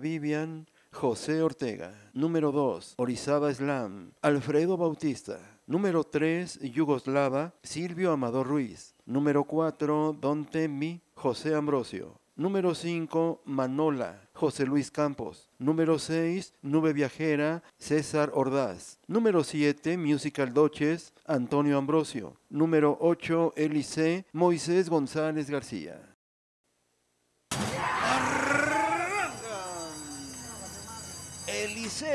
Vivian José Ortega. Número 2. Orizaba Slam Alfredo Bautista. Número 3. Yugoslava. Silvio Amador Ruiz. Número 4. Don Temi. José Ambrosio. Número 5. Manola. José Luis Campos. Número 6. Nube Viajera. César Ordaz. Número 7. Musical Doches. Antonio Ambrosio. Número 8. Elise. Moisés González García.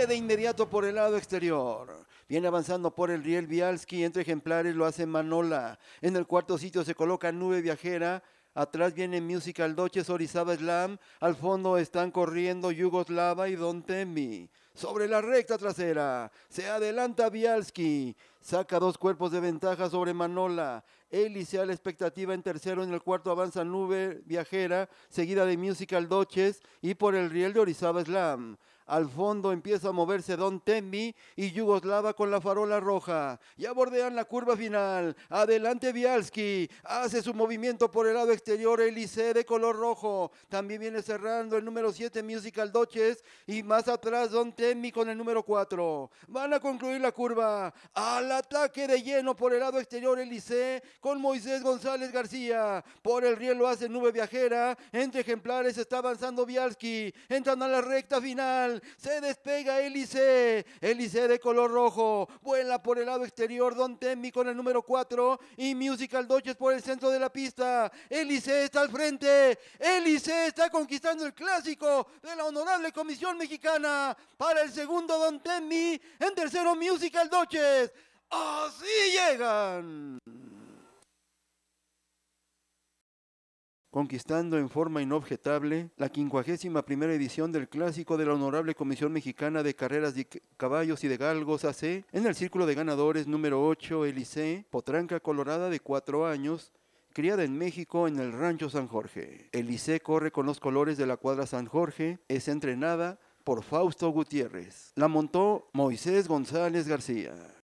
de inmediato por el lado exterior. Viene avanzando por el riel Bialski, entre ejemplares lo hace Manola. En el cuarto sitio se coloca Nube Viajera. Atrás viene Musical Doches, Orizaba Slam. Al fondo están corriendo Yugoslava y Don Temi. Sobre la recta trasera se adelanta Bialski saca dos cuerpos de ventaja sobre Manola. Élice a la expectativa en tercero, en el cuarto avanza Nube Viajera, seguida de Musical Doches y por el riel de Orizaba Slam. Al fondo empieza a moverse Don Temi y Yugoslava con la farola roja. Ya bordean la curva final. Adelante Bialski. Hace su movimiento por el lado exterior Elise de color rojo. También viene cerrando el número 7 Musical Doches y más atrás Don Temi con el número 4. Van a concluir la curva. A ataque de lleno por el lado exterior Elise con Moisés González García. Por el riel lo hace Nube Viajera. Entre ejemplares está avanzando Bialski. Entran a la recta final. Se despega Elise. Elise de color rojo. Vuela por el lado exterior Don Temi con el número 4. Y Musical Doches por el centro de la pista. Elise está al frente. Elise está conquistando el clásico de la honorable Comisión Mexicana. Para el segundo Don Temi. En tercero Musical Doches. Así llegan. conquistando en forma inobjetable la 51 primera edición del clásico de la Honorable Comisión Mexicana de Carreras de Caballos y de Galgos AC en el círculo de ganadores número 8 Elise potranca colorada de 4 años, criada en México en el Rancho San Jorge. Elise corre con los colores de la cuadra San Jorge, es entrenada por Fausto Gutiérrez. La montó Moisés González García.